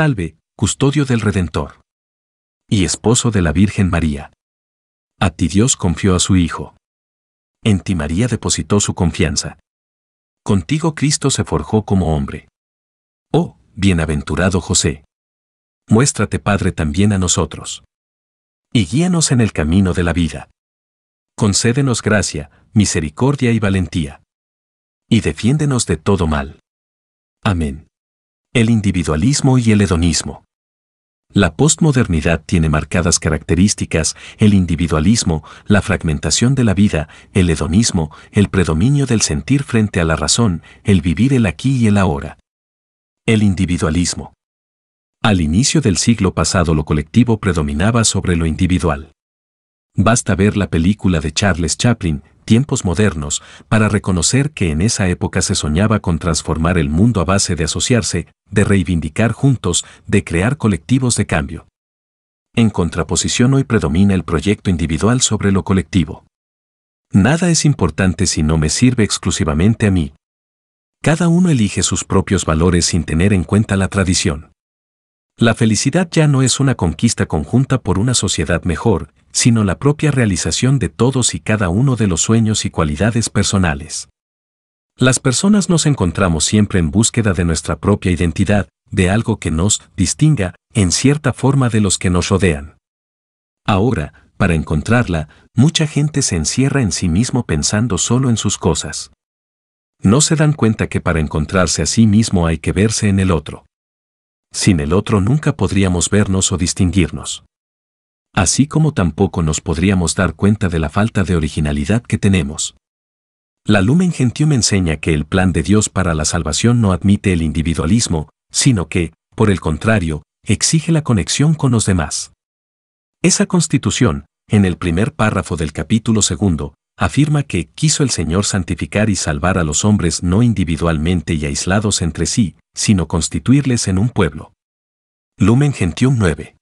salve, custodio del Redentor. Y esposo de la Virgen María. A ti Dios confió a su Hijo. En ti María depositó su confianza. Contigo Cristo se forjó como hombre. Oh, bienaventurado José. Muéstrate Padre también a nosotros. Y guíanos en el camino de la vida. Concédenos gracia, misericordia y valentía. Y defiéndenos de todo mal. Amén el individualismo y el hedonismo. La postmodernidad tiene marcadas características el individualismo, la fragmentación de la vida, el hedonismo, el predominio del sentir frente a la razón, el vivir el aquí y el ahora. El individualismo. Al inicio del siglo pasado lo colectivo predominaba sobre lo individual. Basta ver la película de Charles Chaplin, Tiempos Modernos, para reconocer que en esa época se soñaba con transformar el mundo a base de asociarse, de reivindicar juntos, de crear colectivos de cambio. En contraposición hoy predomina el proyecto individual sobre lo colectivo. Nada es importante si no me sirve exclusivamente a mí. Cada uno elige sus propios valores sin tener en cuenta la tradición. La felicidad ya no es una conquista conjunta por una sociedad mejor, sino la propia realización de todos y cada uno de los sueños y cualidades personales. Las personas nos encontramos siempre en búsqueda de nuestra propia identidad, de algo que nos distinga, en cierta forma, de los que nos rodean. Ahora, para encontrarla, mucha gente se encierra en sí mismo pensando solo en sus cosas. No se dan cuenta que para encontrarse a sí mismo hay que verse en el otro. Sin el otro nunca podríamos vernos o distinguirnos así como tampoco nos podríamos dar cuenta de la falta de originalidad que tenemos. La Lumen Gentium enseña que el plan de Dios para la salvación no admite el individualismo, sino que, por el contrario, exige la conexión con los demás. Esa constitución, en el primer párrafo del capítulo segundo, afirma que quiso el Señor santificar y salvar a los hombres no individualmente y aislados entre sí, sino constituirles en un pueblo. Lumen Gentium 9.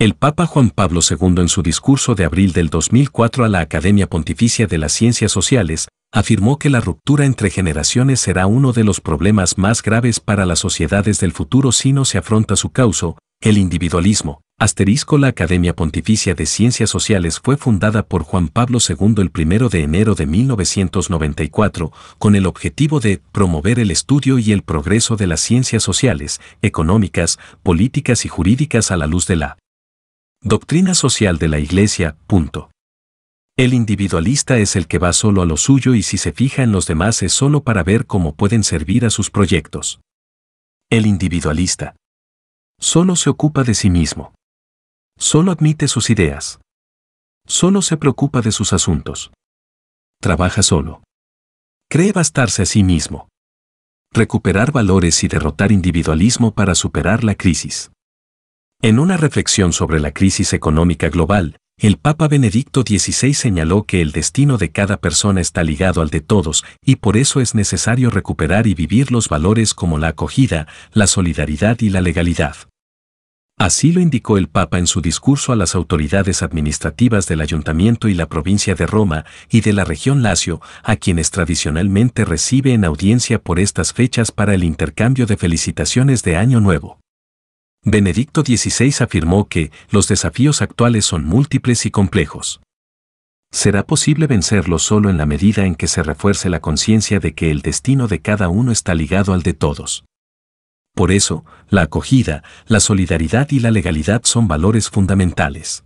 El Papa Juan Pablo II en su discurso de abril del 2004 a la Academia Pontificia de las Ciencias Sociales, afirmó que la ruptura entre generaciones será uno de los problemas más graves para las sociedades del futuro si no se afronta su causa, el individualismo. Asterisco La Academia Pontificia de Ciencias Sociales fue fundada por Juan Pablo II el primero de enero de 1994 con el objetivo de promover el estudio y el progreso de las ciencias sociales, económicas, políticas y jurídicas a la luz de la Doctrina social de la Iglesia. El individualista es el que va solo a lo suyo y si se fija en los demás es solo para ver cómo pueden servir a sus proyectos. El individualista. Solo se ocupa de sí mismo. Solo admite sus ideas. Solo se preocupa de sus asuntos. Trabaja solo. Cree bastarse a sí mismo. Recuperar valores y derrotar individualismo para superar la crisis. En una reflexión sobre la crisis económica global, el Papa Benedicto XVI señaló que el destino de cada persona está ligado al de todos y por eso es necesario recuperar y vivir los valores como la acogida, la solidaridad y la legalidad. Así lo indicó el Papa en su discurso a las autoridades administrativas del Ayuntamiento y la provincia de Roma y de la región Lacio, a quienes tradicionalmente recibe en audiencia por estas fechas para el intercambio de felicitaciones de Año Nuevo. Benedicto XVI afirmó que los desafíos actuales son múltiples y complejos. Será posible vencerlos solo en la medida en que se refuerce la conciencia de que el destino de cada uno está ligado al de todos. Por eso, la acogida, la solidaridad y la legalidad son valores fundamentales.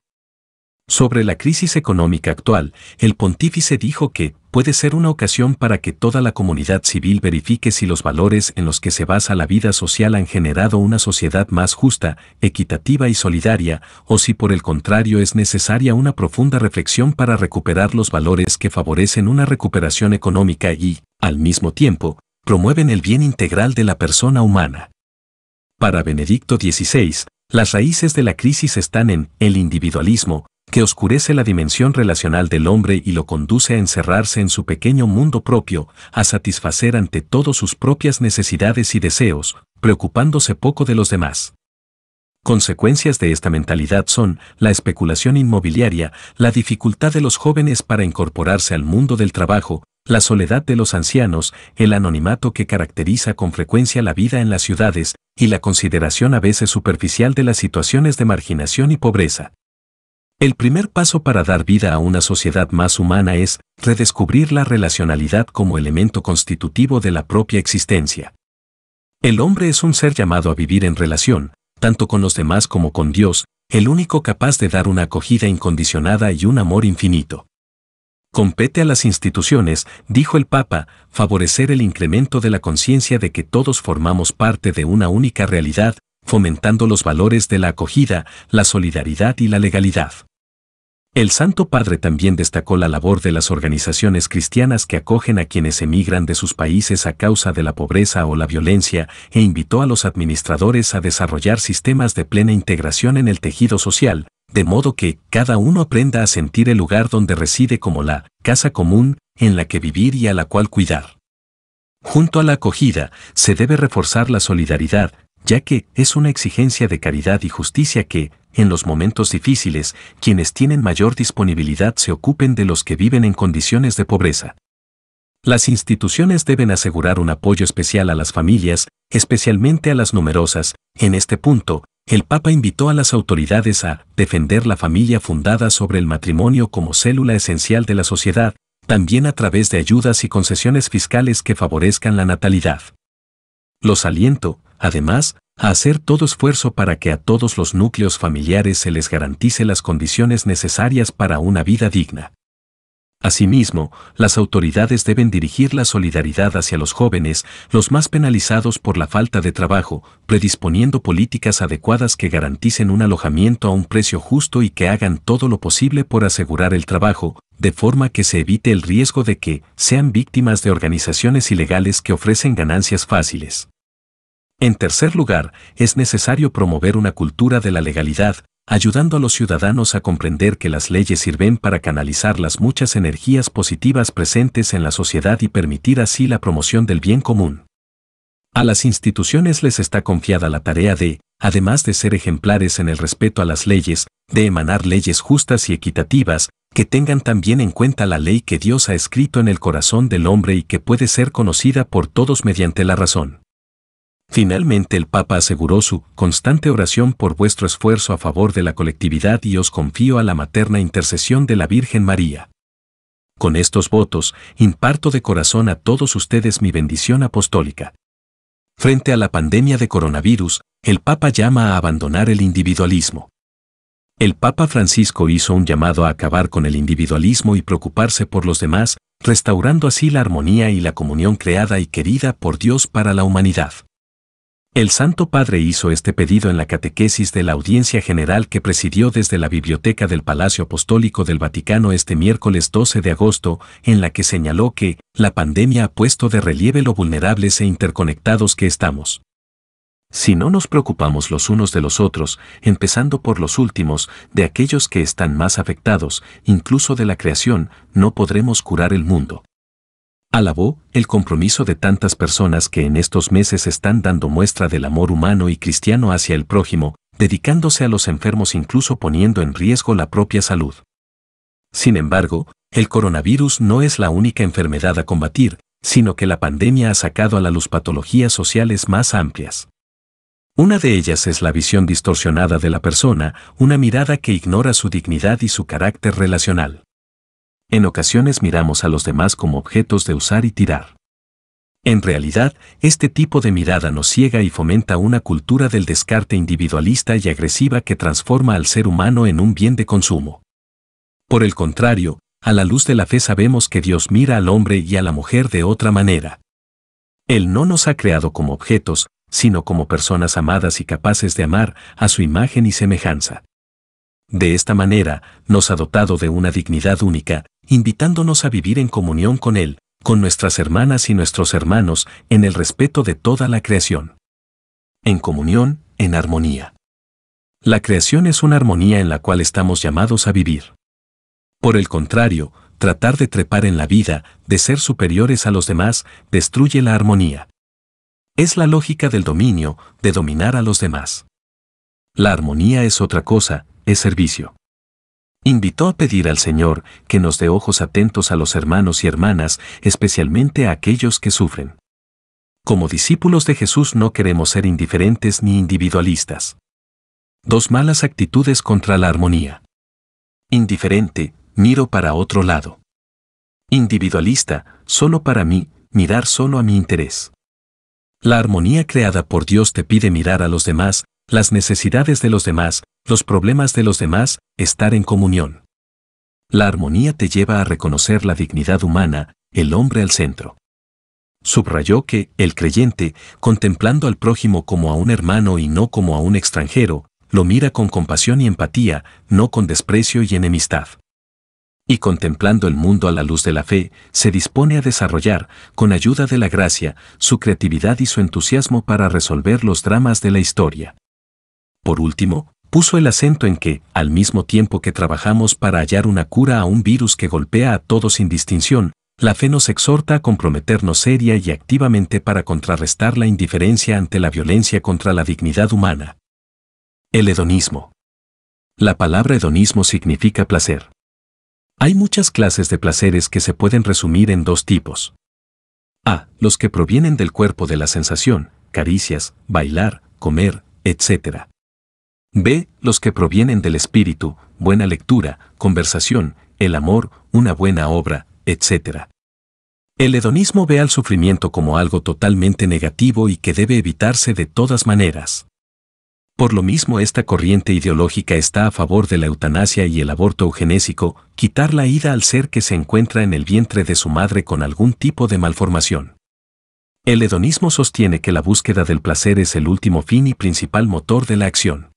Sobre la crisis económica actual, el pontífice dijo que puede ser una ocasión para que toda la comunidad civil verifique si los valores en los que se basa la vida social han generado una sociedad más justa, equitativa y solidaria, o si por el contrario es necesaria una profunda reflexión para recuperar los valores que favorecen una recuperación económica y, al mismo tiempo, promueven el bien integral de la persona humana. Para Benedicto XVI, las raíces de la crisis están en el individualismo, que oscurece la dimensión relacional del hombre y lo conduce a encerrarse en su pequeño mundo propio, a satisfacer ante todo sus propias necesidades y deseos, preocupándose poco de los demás. Consecuencias de esta mentalidad son la especulación inmobiliaria, la dificultad de los jóvenes para incorporarse al mundo del trabajo, la soledad de los ancianos, el anonimato que caracteriza con frecuencia la vida en las ciudades, y la consideración a veces superficial de las situaciones de marginación y pobreza. El primer paso para dar vida a una sociedad más humana es redescubrir la relacionalidad como elemento constitutivo de la propia existencia. El hombre es un ser llamado a vivir en relación, tanto con los demás como con Dios, el único capaz de dar una acogida incondicionada y un amor infinito. Compete a las instituciones, dijo el Papa, favorecer el incremento de la conciencia de que todos formamos parte de una única realidad, fomentando los valores de la acogida, la solidaridad y la legalidad. El Santo Padre también destacó la labor de las organizaciones cristianas que acogen a quienes emigran de sus países a causa de la pobreza o la violencia e invitó a los administradores a desarrollar sistemas de plena integración en el tejido social, de modo que cada uno aprenda a sentir el lugar donde reside como la casa común en la que vivir y a la cual cuidar. Junto a la acogida, se debe reforzar la solidaridad, ya que es una exigencia de caridad y justicia que, en los momentos difíciles, quienes tienen mayor disponibilidad se ocupen de los que viven en condiciones de pobreza. Las instituciones deben asegurar un apoyo especial a las familias, especialmente a las numerosas. En este punto, el Papa invitó a las autoridades a defender la familia fundada sobre el matrimonio como célula esencial de la sociedad, también a través de ayudas y concesiones fiscales que favorezcan la natalidad. Los aliento, además, a hacer todo esfuerzo para que a todos los núcleos familiares se les garantice las condiciones necesarias para una vida digna. Asimismo, las autoridades deben dirigir la solidaridad hacia los jóvenes, los más penalizados por la falta de trabajo, predisponiendo políticas adecuadas que garanticen un alojamiento a un precio justo y que hagan todo lo posible por asegurar el trabajo, de forma que se evite el riesgo de que sean víctimas de organizaciones ilegales que ofrecen ganancias fáciles. En tercer lugar, es necesario promover una cultura de la legalidad, ayudando a los ciudadanos a comprender que las leyes sirven para canalizar las muchas energías positivas presentes en la sociedad y permitir así la promoción del bien común. A las instituciones les está confiada la tarea de, además de ser ejemplares en el respeto a las leyes, de emanar leyes justas y equitativas, que tengan también en cuenta la ley que Dios ha escrito en el corazón del hombre y que puede ser conocida por todos mediante la razón. Finalmente el Papa aseguró su constante oración por vuestro esfuerzo a favor de la colectividad y os confío a la materna intercesión de la Virgen María. Con estos votos, imparto de corazón a todos ustedes mi bendición apostólica. Frente a la pandemia de coronavirus, el Papa llama a abandonar el individualismo. El Papa Francisco hizo un llamado a acabar con el individualismo y preocuparse por los demás, restaurando así la armonía y la comunión creada y querida por Dios para la humanidad. El Santo Padre hizo este pedido en la catequesis de la audiencia general que presidió desde la biblioteca del Palacio Apostólico del Vaticano este miércoles 12 de agosto, en la que señaló que la pandemia ha puesto de relieve lo vulnerables e interconectados que estamos. Si no nos preocupamos los unos de los otros, empezando por los últimos, de aquellos que están más afectados, incluso de la creación, no podremos curar el mundo. Alabó el compromiso de tantas personas que en estos meses están dando muestra del amor humano y cristiano hacia el prójimo, dedicándose a los enfermos incluso poniendo en riesgo la propia salud. Sin embargo, el coronavirus no es la única enfermedad a combatir, sino que la pandemia ha sacado a la luz patologías sociales más amplias. Una de ellas es la visión distorsionada de la persona, una mirada que ignora su dignidad y su carácter relacional. En ocasiones miramos a los demás como objetos de usar y tirar. En realidad, este tipo de mirada nos ciega y fomenta una cultura del descarte individualista y agresiva que transforma al ser humano en un bien de consumo. Por el contrario, a la luz de la fe sabemos que Dios mira al hombre y a la mujer de otra manera. Él no nos ha creado como objetos, sino como personas amadas y capaces de amar a su imagen y semejanza. De esta manera, nos ha dotado de una dignidad única, invitándonos a vivir en comunión con Él, con nuestras hermanas y nuestros hermanos, en el respeto de toda la creación. En comunión, en armonía. La creación es una armonía en la cual estamos llamados a vivir. Por el contrario, tratar de trepar en la vida, de ser superiores a los demás, destruye la armonía. Es la lógica del dominio, de dominar a los demás. La armonía es otra cosa, es servicio invitó a pedir al Señor que nos dé ojos atentos a los hermanos y hermanas, especialmente a aquellos que sufren. Como discípulos de Jesús no queremos ser indiferentes ni individualistas. Dos malas actitudes contra la armonía. Indiferente, miro para otro lado. Individualista, solo para mí, mirar solo a mi interés. La armonía creada por Dios te pide mirar a los demás, las necesidades de los demás, los problemas de los demás, estar en comunión. La armonía te lleva a reconocer la dignidad humana, el hombre al centro. Subrayó que el creyente, contemplando al prójimo como a un hermano y no como a un extranjero, lo mira con compasión y empatía, no con desprecio y enemistad. Y contemplando el mundo a la luz de la fe, se dispone a desarrollar, con ayuda de la gracia, su creatividad y su entusiasmo para resolver los dramas de la historia. Por último, puso el acento en que, al mismo tiempo que trabajamos para hallar una cura a un virus que golpea a todos sin distinción, la fe nos exhorta a comprometernos seria y activamente para contrarrestar la indiferencia ante la violencia contra la dignidad humana. El hedonismo. La palabra hedonismo significa placer. Hay muchas clases de placeres que se pueden resumir en dos tipos. A. Los que provienen del cuerpo de la sensación, caricias, bailar, comer, etc. B. Los que provienen del Espíritu, buena lectura, conversación, el amor, una buena obra, etc. El hedonismo ve al sufrimiento como algo totalmente negativo y que debe evitarse de todas maneras. Por lo mismo esta corriente ideológica está a favor de la eutanasia y el aborto eugenésico, quitar la ida al ser que se encuentra en el vientre de su madre con algún tipo de malformación. El hedonismo sostiene que la búsqueda del placer es el último fin y principal motor de la acción.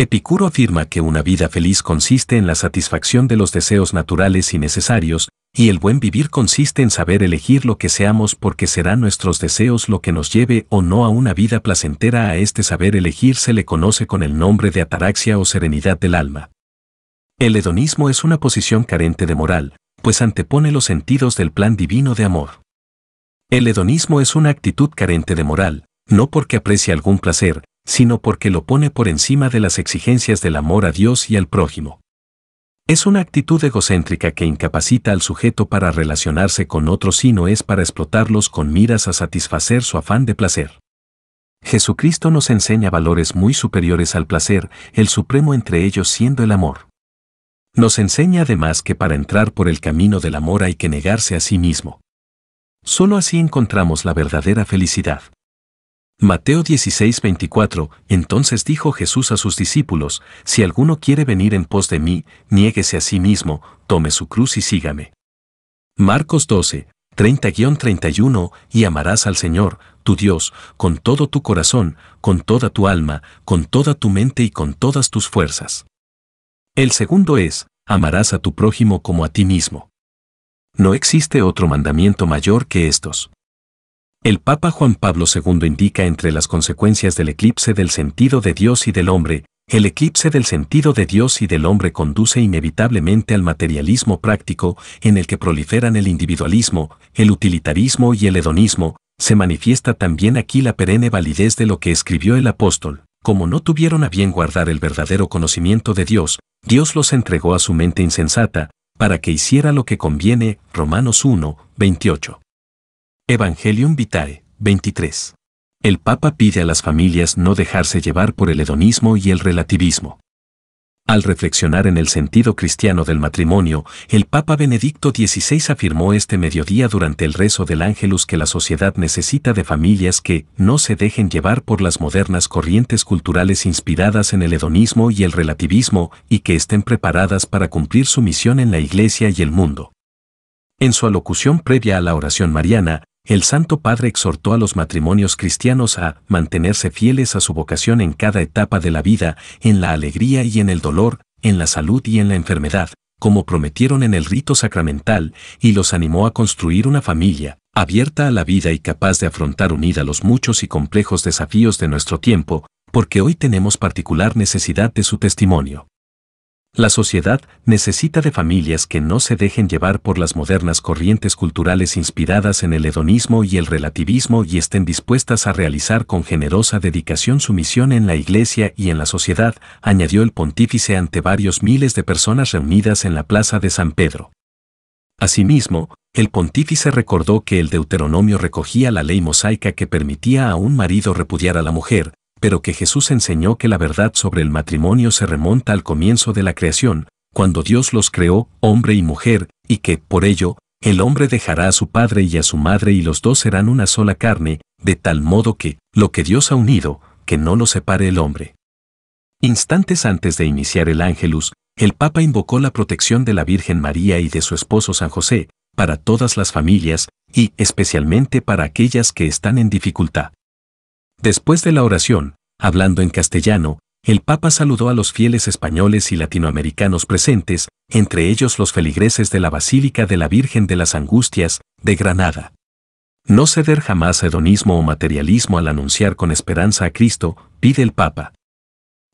Epicuro afirma que una vida feliz consiste en la satisfacción de los deseos naturales y necesarios, y el buen vivir consiste en saber elegir lo que seamos porque serán nuestros deseos lo que nos lleve o no a una vida placentera. A este saber elegir se le conoce con el nombre de ataraxia o serenidad del alma. El hedonismo es una posición carente de moral, pues antepone los sentidos del plan divino de amor. El hedonismo es una actitud carente de moral, no porque aprecie algún placer, sino porque lo pone por encima de las exigencias del amor a Dios y al prójimo. Es una actitud egocéntrica que incapacita al sujeto para relacionarse con otros sino es para explotarlos con miras a satisfacer su afán de placer. Jesucristo nos enseña valores muy superiores al placer, el supremo entre ellos siendo el amor. Nos enseña además que para entrar por el camino del amor hay que negarse a sí mismo. Solo así encontramos la verdadera felicidad. Mateo 16:24 Entonces dijo Jesús a sus discípulos, Si alguno quiere venir en pos de mí, niéguese a sí mismo, tome su cruz y sígame. Marcos 12, 30-31 Y amarás al Señor, tu Dios, con todo tu corazón, con toda tu alma, con toda tu mente y con todas tus fuerzas. El segundo es, amarás a tu prójimo como a ti mismo. No existe otro mandamiento mayor que estos. El Papa Juan Pablo II indica entre las consecuencias del eclipse del sentido de Dios y del hombre, el eclipse del sentido de Dios y del hombre conduce inevitablemente al materialismo práctico, en el que proliferan el individualismo, el utilitarismo y el hedonismo, se manifiesta también aquí la perenne validez de lo que escribió el apóstol. Como no tuvieron a bien guardar el verdadero conocimiento de Dios, Dios los entregó a su mente insensata, para que hiciera lo que conviene, Romanos 1, 28. Evangelium Vitae, 23. El Papa pide a las familias no dejarse llevar por el hedonismo y el relativismo. Al reflexionar en el sentido cristiano del matrimonio, el Papa Benedicto XVI afirmó este mediodía durante el rezo del Ángelus que la sociedad necesita de familias que no se dejen llevar por las modernas corrientes culturales inspiradas en el hedonismo y el relativismo y que estén preparadas para cumplir su misión en la Iglesia y el mundo. En su alocución previa a la oración mariana, el Santo Padre exhortó a los matrimonios cristianos a mantenerse fieles a su vocación en cada etapa de la vida, en la alegría y en el dolor, en la salud y en la enfermedad, como prometieron en el rito sacramental, y los animó a construir una familia, abierta a la vida y capaz de afrontar unida los muchos y complejos desafíos de nuestro tiempo, porque hoy tenemos particular necesidad de su testimonio. La sociedad necesita de familias que no se dejen llevar por las modernas corrientes culturales inspiradas en el hedonismo y el relativismo y estén dispuestas a realizar con generosa dedicación su misión en la Iglesia y en la sociedad, añadió el pontífice ante varios miles de personas reunidas en la Plaza de San Pedro. Asimismo, el pontífice recordó que el Deuteronomio recogía la ley mosaica que permitía a un marido repudiar a la mujer, pero que Jesús enseñó que la verdad sobre el matrimonio se remonta al comienzo de la creación, cuando Dios los creó, hombre y mujer, y que, por ello, el hombre dejará a su padre y a su madre y los dos serán una sola carne, de tal modo que, lo que Dios ha unido, que no lo separe el hombre. Instantes antes de iniciar el ángelus, el Papa invocó la protección de la Virgen María y de su esposo San José, para todas las familias, y especialmente para aquellas que están en dificultad. Después de la oración, hablando en castellano, el Papa saludó a los fieles españoles y latinoamericanos presentes, entre ellos los feligreses de la Basílica de la Virgen de las Angustias, de Granada. No ceder jamás hedonismo o materialismo al anunciar con esperanza a Cristo, pide el Papa.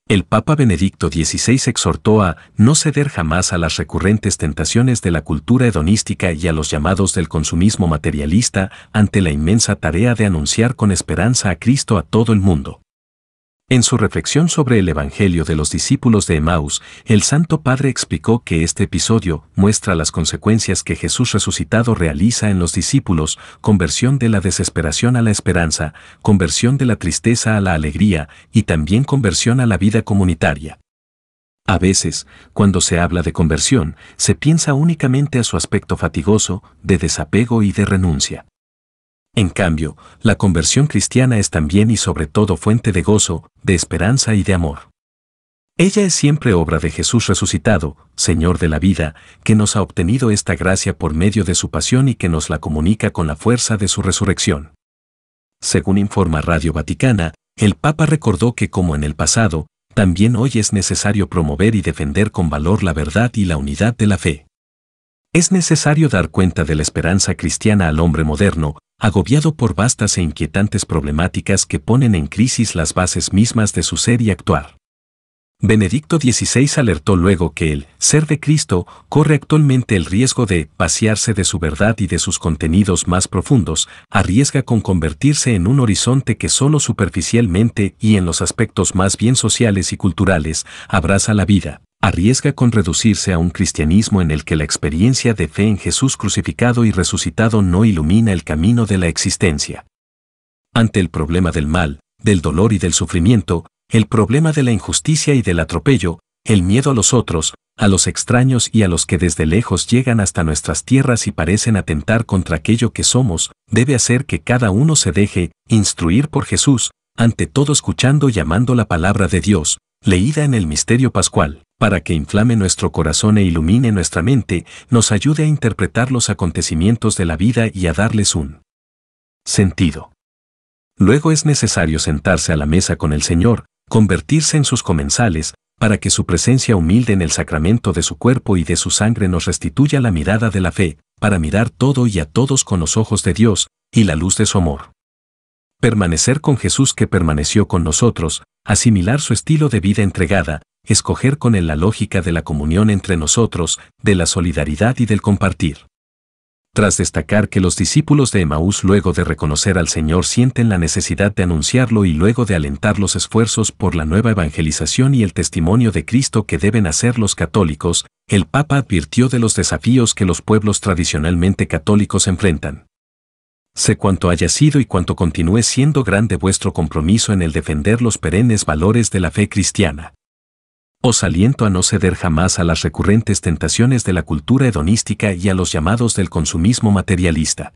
El Papa Benedicto XVI exhortó a no ceder jamás a las recurrentes tentaciones de la cultura hedonística y a los llamados del consumismo materialista ante la inmensa tarea de anunciar con esperanza a Cristo a todo el mundo. En su reflexión sobre el Evangelio de los discípulos de Emmaus, el Santo Padre explicó que este episodio muestra las consecuencias que Jesús resucitado realiza en los discípulos, conversión de la desesperación a la esperanza, conversión de la tristeza a la alegría y también conversión a la vida comunitaria. A veces, cuando se habla de conversión, se piensa únicamente a su aspecto fatigoso, de desapego y de renuncia. En cambio, la conversión cristiana es también y sobre todo fuente de gozo, de esperanza y de amor. Ella es siempre obra de Jesús resucitado, Señor de la vida, que nos ha obtenido esta gracia por medio de su pasión y que nos la comunica con la fuerza de su resurrección. Según informa Radio Vaticana, el Papa recordó que como en el pasado, también hoy es necesario promover y defender con valor la verdad y la unidad de la fe. Es necesario dar cuenta de la esperanza cristiana al hombre moderno, agobiado por vastas e inquietantes problemáticas que ponen en crisis las bases mismas de su ser y actuar. Benedicto XVI alertó luego que el ser de Cristo corre actualmente el riesgo de vaciarse de su verdad y de sus contenidos más profundos, arriesga con convertirse en un horizonte que solo superficialmente y en los aspectos más bien sociales y culturales abraza la vida, arriesga con reducirse a un cristianismo en el que la experiencia de fe en Jesús crucificado y resucitado no ilumina el camino de la existencia. Ante el problema del mal, del dolor y del sufrimiento, el problema de la injusticia y del atropello, el miedo a los otros, a los extraños y a los que desde lejos llegan hasta nuestras tierras y parecen atentar contra aquello que somos, debe hacer que cada uno se deje instruir por Jesús, ante todo escuchando y amando la palabra de Dios, leída en el misterio pascual, para que inflame nuestro corazón e ilumine nuestra mente, nos ayude a interpretar los acontecimientos de la vida y a darles un sentido. Luego es necesario sentarse a la mesa con el Señor, convertirse en sus comensales, para que su presencia humilde en el sacramento de su cuerpo y de su sangre nos restituya la mirada de la fe, para mirar todo y a todos con los ojos de Dios, y la luz de su amor. Permanecer con Jesús que permaneció con nosotros, asimilar su estilo de vida entregada, escoger con él la lógica de la comunión entre nosotros, de la solidaridad y del compartir. Tras destacar que los discípulos de Emaús luego de reconocer al Señor sienten la necesidad de anunciarlo y luego de alentar los esfuerzos por la nueva evangelización y el testimonio de Cristo que deben hacer los católicos, el Papa advirtió de los desafíos que los pueblos tradicionalmente católicos enfrentan. Sé cuánto haya sido y cuánto continúe siendo grande vuestro compromiso en el defender los perennes valores de la fe cristiana. Os aliento a no ceder jamás a las recurrentes tentaciones de la cultura hedonística y a los llamados del consumismo materialista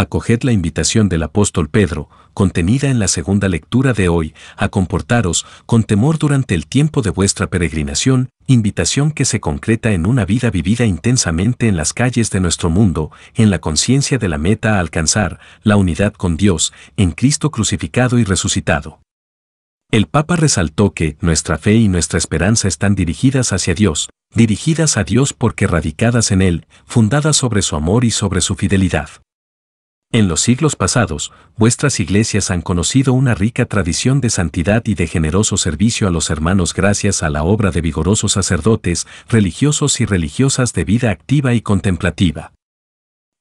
acoged la invitación del apóstol Pedro, contenida en la segunda lectura de hoy, a comportaros con temor durante el tiempo de vuestra peregrinación, invitación que se concreta en una vida vivida intensamente en las calles de nuestro mundo, en la conciencia de la meta a alcanzar, la unidad con Dios, en Cristo crucificado y resucitado. El Papa resaltó que nuestra fe y nuestra esperanza están dirigidas hacia Dios, dirigidas a Dios porque radicadas en Él, fundadas sobre su amor y sobre su fidelidad. En los siglos pasados, vuestras iglesias han conocido una rica tradición de santidad y de generoso servicio a los hermanos gracias a la obra de vigorosos sacerdotes, religiosos y religiosas de vida activa y contemplativa.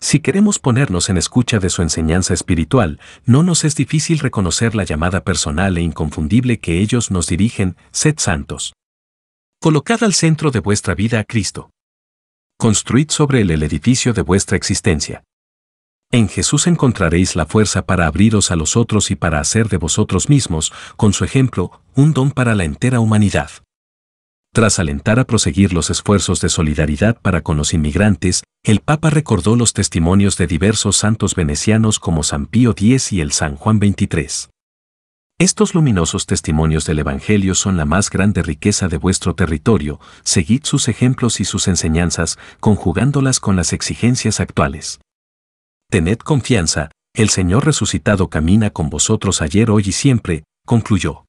Si queremos ponernos en escucha de su enseñanza espiritual, no nos es difícil reconocer la llamada personal e inconfundible que ellos nos dirigen, sed santos. Colocad al centro de vuestra vida a Cristo. Construid sobre él el edificio de vuestra existencia. En Jesús encontraréis la fuerza para abriros a los otros y para hacer de vosotros mismos, con su ejemplo, un don para la entera humanidad. Tras alentar a proseguir los esfuerzos de solidaridad para con los inmigrantes, el Papa recordó los testimonios de diversos santos venecianos como San Pío X y el San Juan XXIII. Estos luminosos testimonios del Evangelio son la más grande riqueza de vuestro territorio, seguid sus ejemplos y sus enseñanzas, conjugándolas con las exigencias actuales. Tened confianza, el Señor resucitado camina con vosotros ayer, hoy y siempre, concluyó.